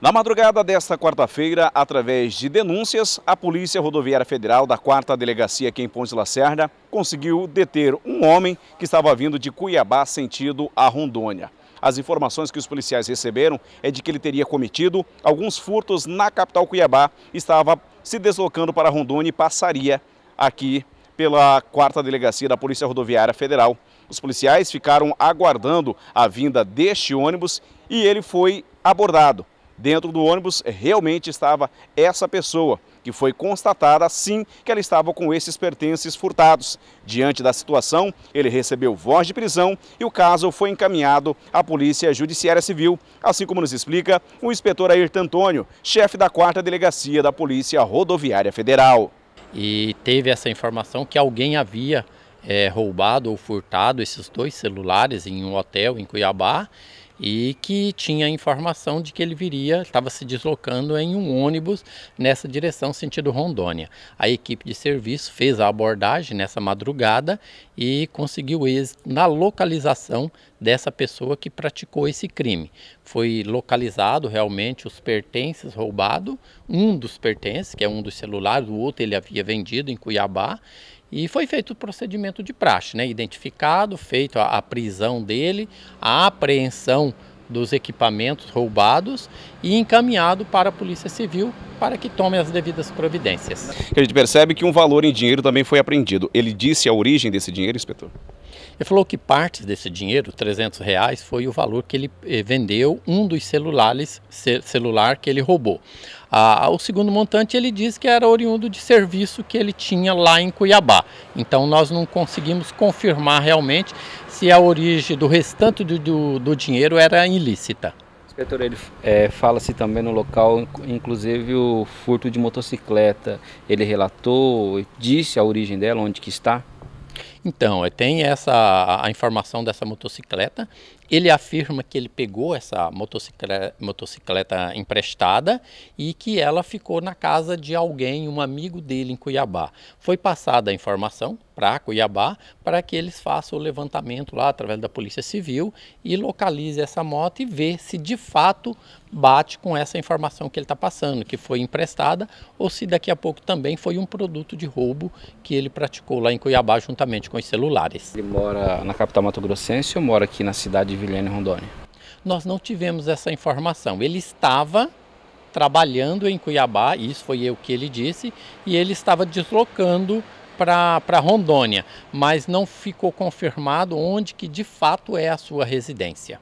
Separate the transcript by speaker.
Speaker 1: Na madrugada desta quarta-feira, através de denúncias, a Polícia Rodoviária Federal da 4 Delegacia aqui em Ponte Lacerda conseguiu deter um homem que estava vindo de Cuiabá sentido a Rondônia. As informações que os policiais receberam é de que ele teria cometido alguns furtos na capital Cuiabá, estava se deslocando para Rondônia e passaria aqui pela 4 Delegacia da Polícia Rodoviária Federal. Os policiais ficaram aguardando a vinda deste ônibus e ele foi abordado. Dentro do ônibus realmente estava essa pessoa, que foi constatada assim que ela estava com esses pertences furtados. Diante da situação, ele recebeu voz de prisão e o caso foi encaminhado à Polícia Judiciária Civil, assim como nos explica o inspetor Ayrton Antônio, chefe da 4 Delegacia da Polícia Rodoviária Federal.
Speaker 2: E teve essa informação que alguém havia é, roubado ou furtado esses dois celulares em um hotel em Cuiabá e que tinha informação de que ele viria, estava se deslocando em um ônibus nessa direção, sentido Rondônia. A equipe de serviço fez a abordagem nessa madrugada e conseguiu êxito na localização dessa pessoa que praticou esse crime. Foi localizado realmente os pertences roubados, um dos pertences, que é um dos celulares, o outro ele havia vendido em Cuiabá, e foi feito o procedimento de praxe, né? identificado, feito a, a prisão dele, a apreensão dos equipamentos roubados e encaminhado para a Polícia Civil para que tome as devidas providências.
Speaker 1: A gente percebe que um valor em dinheiro também foi apreendido. Ele disse a origem desse dinheiro, inspetor? Ele falou que parte desse dinheiro, 300 reais, foi o
Speaker 2: valor que ele eh, vendeu um dos celulares celular que ele roubou. Ah, o segundo montante ele disse que era oriundo de serviço que ele tinha lá em Cuiabá. Então nós não conseguimos confirmar realmente se a origem do restante do, do, do dinheiro era ilícita.
Speaker 3: Inspetor, ele é, fala-se também no local, inclusive o furto de motocicleta. Ele relatou, disse a origem dela, onde que está?
Speaker 2: Então, é, tem essa a informação dessa motocicleta ele afirma que ele pegou essa motocicleta, motocicleta, emprestada e que ela ficou na casa de alguém, um amigo dele em Cuiabá. Foi passada a informação para Cuiabá para que eles façam o levantamento lá através da Polícia Civil e localize essa moto e ver se de fato bate com essa informação que ele está passando, que foi emprestada, ou se daqui a pouco também foi um produto de roubo que ele praticou lá em Cuiabá juntamente com os celulares. Ele mora
Speaker 3: na capital mato-grossense, eu moro aqui na cidade Vilhena, Rondônia?
Speaker 2: Nós não tivemos essa informação. Ele estava trabalhando em Cuiabá, isso foi o que ele disse, e ele estava deslocando para Rondônia, mas não ficou confirmado onde que de fato é a sua residência.